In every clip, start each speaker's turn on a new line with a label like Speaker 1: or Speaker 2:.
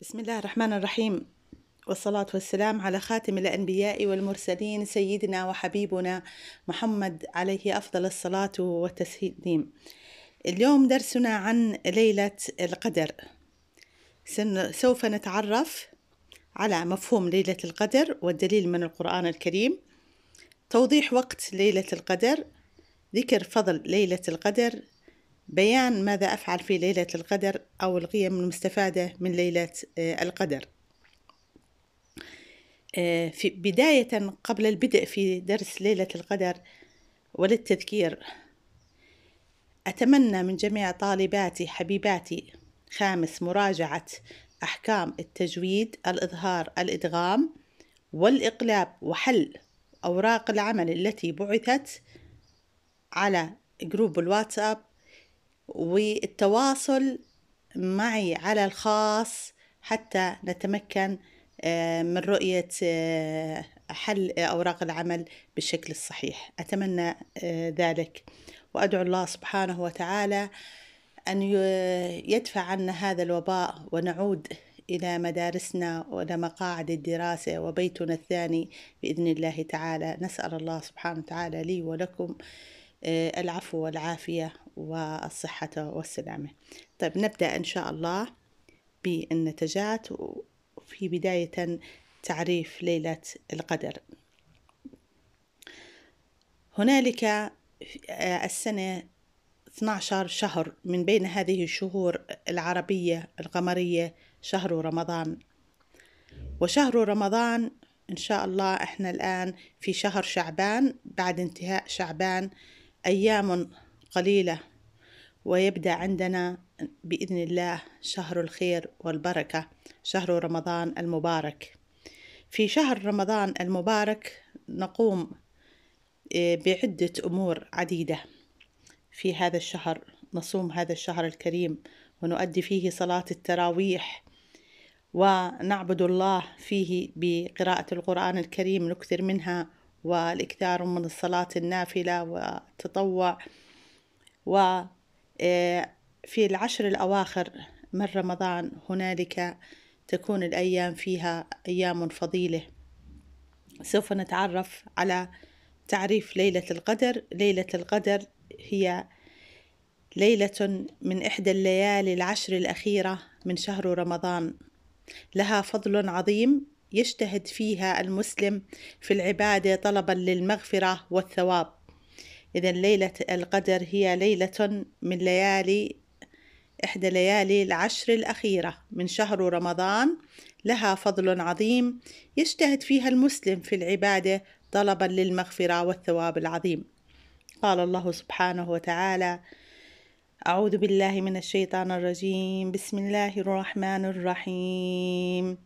Speaker 1: بسم الله الرحمن الرحيم والصلاة والسلام على خاتم الأنبياء والمرسلين سيدنا وحبيبنا محمد عليه أفضل الصلاة والتسليم. اليوم درسنا عن ليلة القدر. سوف نتعرف على مفهوم ليلة القدر والدليل من القرآن الكريم. توضيح وقت ليلة القدر، ذكر فضل ليلة القدر، بيان ماذا أفعل في ليلة القدر أو القيم المستفادة من ليلة آه، القدر آه، في بداية قبل البدء في درس ليلة القدر وللتذكير أتمنى من جميع طالباتي حبيباتي خامس مراجعة أحكام التجويد الإظهار الإدغام والإقلاب وحل أوراق العمل التي بعثت على جروب الواتساب والتواصل معي على الخاص حتى نتمكن آه، من رؤية آه، حل أوراق العمل بالشكل الصحيح أتمنى آه، ذلك وأدعو الله سبحانه وتعالى أن يدفع عنا هذا الوباء ونعود إلى مدارسنا وإلى مقاعد الدراسة وبيتنا الثاني بإذن الله تعالى نسأل الله سبحانه وتعالى لي ولكم آه، العفو والعافية والصحة والسلامة طيب نبدأ إن شاء الله بالنتجات وفي بداية تعريف ليلة القدر هنالك آه، السنة 12 شهر من بين هذه الشهور العربية القمرية شهر رمضان وشهر رمضان إن شاء الله إحنا الآن في شهر شعبان بعد انتهاء شعبان أيام قليلة ويبدأ عندنا بإذن الله شهر الخير والبركة شهر رمضان المبارك في شهر رمضان المبارك نقوم آه، بعدة أمور عديدة في هذا الشهر نصوم هذا الشهر الكريم ونؤدي فيه صلاة التراويح ونعبد الله فيه بقراءة القرآن الكريم نكثر منها والإكثار من الصلاة النافلة والتطوع وفي آه، العشر الأواخر من رمضان هنالك تكون الأيام فيها أيام فضيلة سوف نتعرف على تعريف ليلة القدر ليلة القدر هي ليلة من إحدى الليالي العشر الأخيرة من شهر رمضان لها فضل عظيم يجتهد فيها المسلم في العبادة طلبا للمغفرة والثواب إذا ليلة القدر هي ليلة من ليالي إحدى ليالي العشر الأخيرة من شهر رمضان لها فضل عظيم يجتهد فيها المسلم في العبادة طلبا للمغفرة والثواب العظيم قال الله سبحانه وتعالى أعوذ بالله من الشيطان الرجيم بسم الله الرحمن الرحيم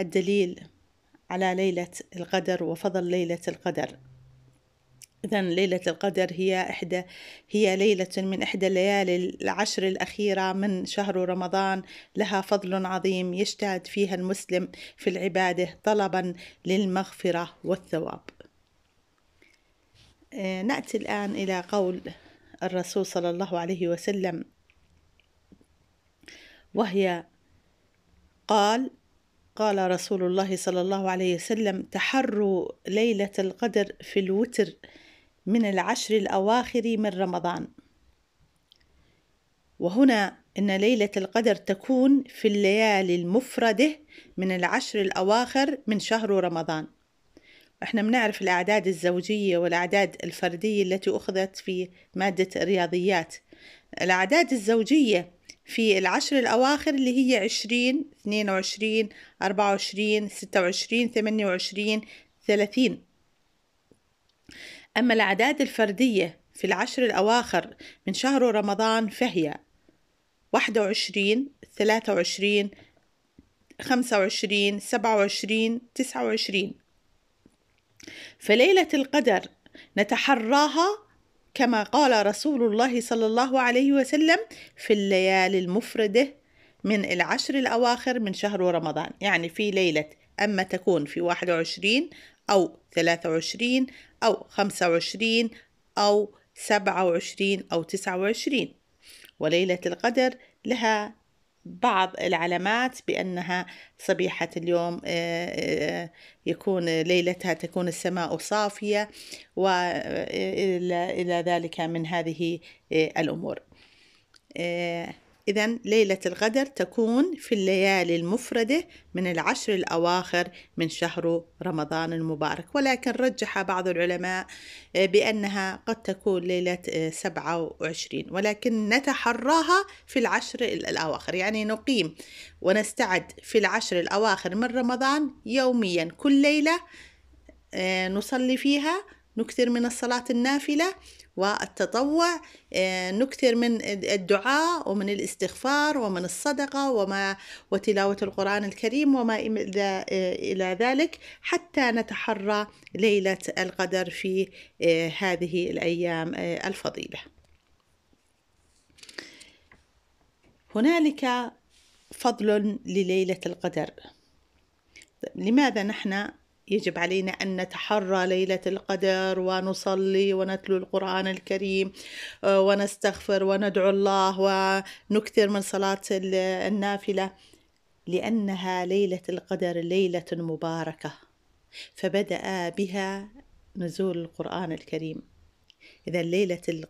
Speaker 1: الدليل على ليلة القدر وفضل ليلة القدر إذا ليلة القدر هي إحدى هي ليلة من إحدى الليالي العشر الأخيرة من شهر رمضان لها فضل عظيم يجتهد فيها المسلم في العبادة طلبا للمغفرة والثواب. آه، نأتي الآن إلى قول الرسول صلى الله عليه وسلم وهي قال قال رسول الله صلى الله عليه وسلم تحروا ليلة القدر في الوتر من العشر الأواخر من رمضان وهنا أن ليلة القدر تكون في الليالي المفردة من العشر الأواخر من شهر رمضان احنا بنعرف الأعداد الزوجية والأعداد الفردية التي أخذت في مادة الرياضيات الأعداد الزوجية في العشر الأواخر اللي هي عشرين اثنين وعشرين أربعة وعشرين ستة وعشرين ثمانية وعشرين ثلاثين أما الأعداد الفردية في العشر الأواخر من شهر رمضان فهي واحدة وعشرين ثلاثة وعشرين خمسة وعشرين سبعة وعشرين تسعة وعشرين فليلة القدر نتحراها كما قال رسول الله صلى الله عليه وسلم في الليالي المفردة من العشر الأواخر من شهر رمضان يعني في ليلة أما تكون في 21 أو 23 أو 25 أو 27 أو 29 وليلة القدر لها بعض العلامات بأنها صبيحة اليوم آه، آه، يكون ليلتها تكون السماء صافية وإلى آه، ذلك من هذه الأمور إذا ليلة الغدر تكون في الليالي المفردة من العشر الأواخر من شهر رمضان المبارك ولكن رجح بعض العلماء آه، بأنها قد تكون ليلة 27 آه، ولكن نتحراها في العشر الأواخر يعني نقيم ونستعد في العشر الأواخر من رمضان يوميا كل ليلة آه، نصلي فيها نكثر من الصلاة النافلة والتطوع آه، نكثر من الدعاء ومن الاستغفار ومن الصدقة وما وتلاوة القرآن الكريم وما إلى آه، ذلك حتى نتحرى ليلة القدر في آه، هذه الأيام الفضيلة هنالك فضل لليلة القدر لماذا نحن يجب علينا أن نتحرى ليلة القدر ونصلي ونتلو القرآن الكريم آه، ونستغفر وندعو الله ونكثر من صلاة النافلة لأنها ليلة القدر ليلة مباركة فبدأ بها نزول القرآن الكريم إذا ليلة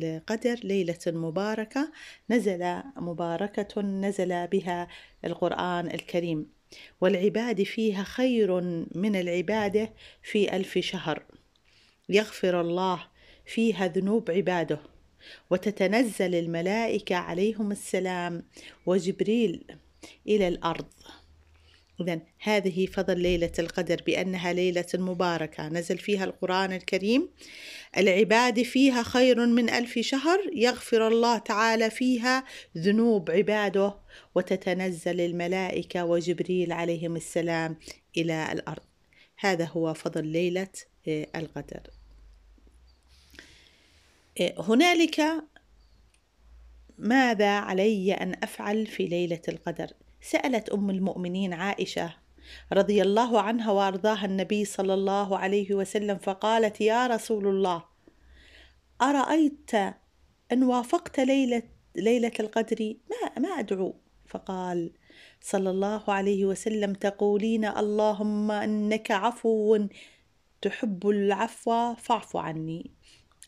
Speaker 1: القدر ليلة مباركة نزل مباركة نزل بها القرآن الكريم والعباد فيها خير من العبادة في ألف شهر يغفر الله فيها ذنوب عباده وتتنزل الملائكة عليهم السلام وجبريل إلى الأرض إذا هذه فضل ليلة القدر بأنها ليلة مباركة نزل فيها القرآن الكريم العباد فيها خير من ألف شهر يغفر الله تعالى فيها ذنوب عباده وتتنزل الملائكة وجبريل عليهم السلام إلى الأرض هذا هو فضل ليلة آه، القدر آه، هنالك ماذا علي أن أفعل في ليلة القدر سألت أم المؤمنين عائشة رضي الله عنها وارضاها النبي صلى الله عليه وسلم فقالت يا رسول الله أرأيت إن وافقت ليلة ليلة القدر ما ما أدعو فقال صلى الله عليه وسلم تقولين اللهم إنك عفو تحب العفو فاعف عني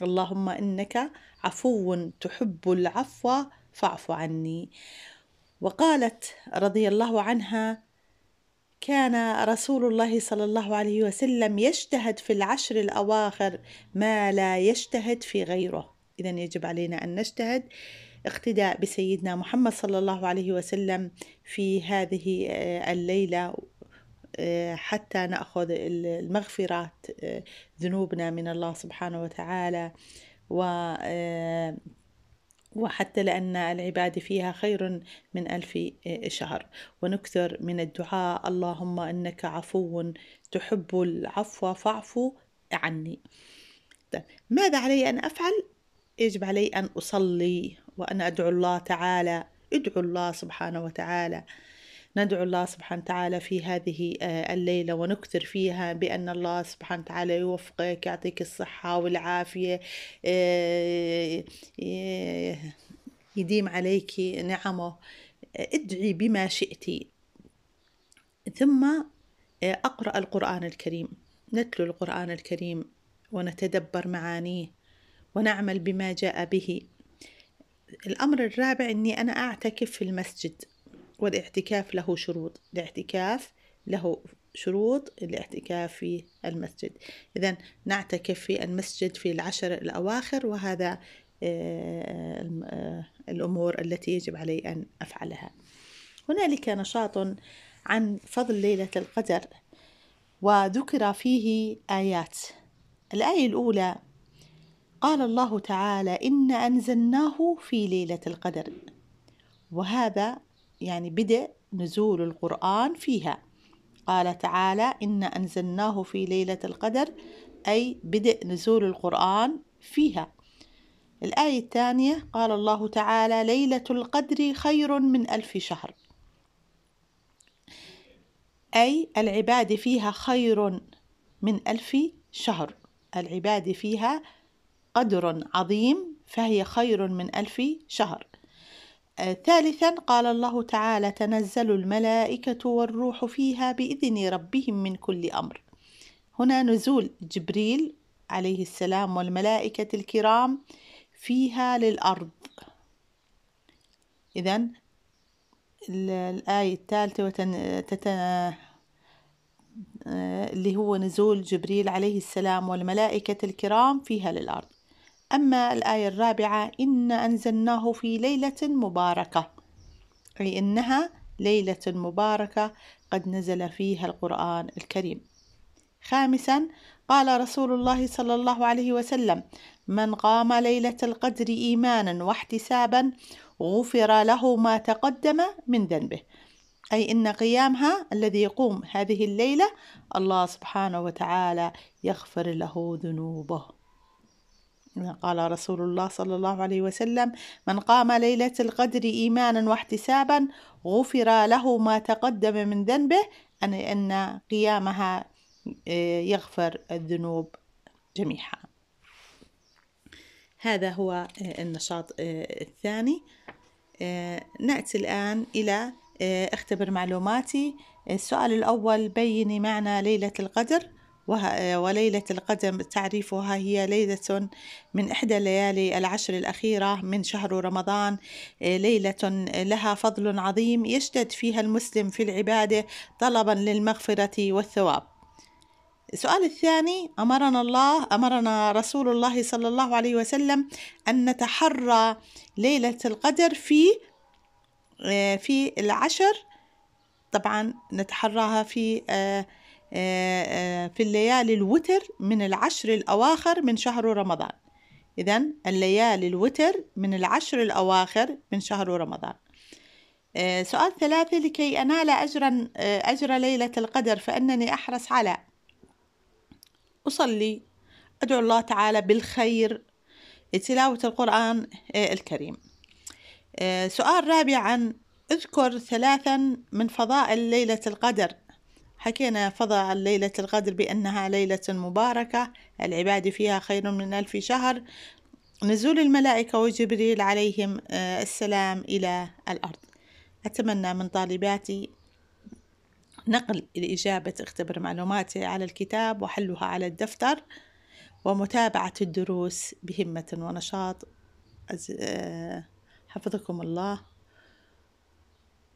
Speaker 1: اللهم إنك عفو تحب العفو فاعف عني وقالت رضي الله عنها كان رسول الله صلى الله عليه وسلم يجتهد في العشر الاواخر ما لا يجتهد في غيره اذا يجب علينا ان نجتهد اقتداء بسيدنا محمد صلى الله عليه وسلم في هذه آه، الليله آه، حتى ناخذ المغفرات آه، ذنوبنا من الله سبحانه وتعالى و وحتى لأن العبادة فيها خير من ألف شهر ونكثر من الدعاء اللهم إنك عفو تحب العفو فاعف عني طيب، ماذا علي أن أفعل؟ يجب علي أن أصلي وأن أدعو الله تعالى ادعو الله سبحانه وتعالى ندعو الله سبحانه وتعالى في هذه آه، الليلة ونكثر فيها بأن الله سبحانه وتعالى يوفقك يعطيك الصحة والعافية آه، آه، يديم عليك نعمه ادعي بما شئت ثم اقرا القران الكريم نتلو القران الكريم ونتدبر معانيه ونعمل بما جاء به الامر الرابع اني انا اعتكف في المسجد والاعتكاف له شروط الاعتكاف له شروط الاعتكاف في المسجد إذا نعتكف في المسجد في العشر الأواخر وهذا آه، آه، الأمور التي يجب علي أن أفعلها هنالك نشاط عن فضل ليلة القدر وذكر فيه آيات الآية الأولى قال الله تعالى إن أنزلناه في ليلة القدر وهذا يعني بدء نزول القرآن فيها قال تعالى إنا أنزلناه في ليلة القدر أي بدء نزول القرآن فيها الآية الثانية قال الله تعالى ليلة القدر خير من ألف شهر أي العباد فيها خير من ألف شهر العباد فيها قدر عظيم فهي خير من ألف شهر ثالثا قال الله تعالى تنزل الملائكة والروح فيها بإذن ربهم من كل أمر هنا نزول جبريل عليه السلام والملائكة الكرام فيها للأرض إذا الآية الثالثة وتن... تتن... اللي هو نزول جبريل عليه السلام والملائكة الكرام فيها للأرض أما الآية الرابعة إن أنزلناه في ليلة مباركة أي إنها ليلة مباركة قد نزل فيها القرآن الكريم خامسا قال رسول الله صلى الله عليه وسلم من قام ليلة القدر إيمانا واحتسابا غفر له ما تقدم من ذنبه أي إن قيامها الذي يقوم هذه الليلة الله سبحانه وتعالى يغفر له ذنوبه قال رسول الله صلى الله عليه وسلم من قام ليلة القدر إيمانا واحتسابا غفر له ما تقدم من ذنبه أن أن قيامها آه، يغفر الذنوب جميعها هذا هو آه، النشاط آه، الثاني نأتي الآن إلى اختبر معلوماتي السؤال الأول بيني معنى ليلة القدر وليلة القدم تعريفها هي ليلة من إحدى الليالي العشر الأخيرة من شهر رمضان آه، ليلة لها فضل عظيم يشتد فيها المسلم في العبادة طلبا للمغفرة والثواب السؤال الثاني أمرنا الله أمرنا رسول الله صلى الله عليه وسلم أن نتحرى ليلة القدر في آه، في العشر طبعا نتحراها في آه، آه، آه، في الليالي الوتر من العشر الأواخر من شهر رمضان إذا الليالي الوتر من العشر الأواخر من شهر رمضان آه، سؤال ثلاثة لكي أنال أجرا أجر ليلة القدر فإنني أحرص على أصلي أدعو الله تعالى بالخير تلاوة القرآن الكريم سؤال رابعا اذكر ثلاثا من فضائل ليلة القدر حكينا فضاء عن ليلة القدر بأنها ليلة مباركة العباد فيها خير من ألف شهر نزول الملائكة وجبريل عليهم آه، السلام إلى الأرض أتمنى من طالباتي نقل الإجابة اختبر معلوماتي على الكتاب وحلها على الدفتر ومتابعة الدروس بهمة ونشاط آه، حفظكم الله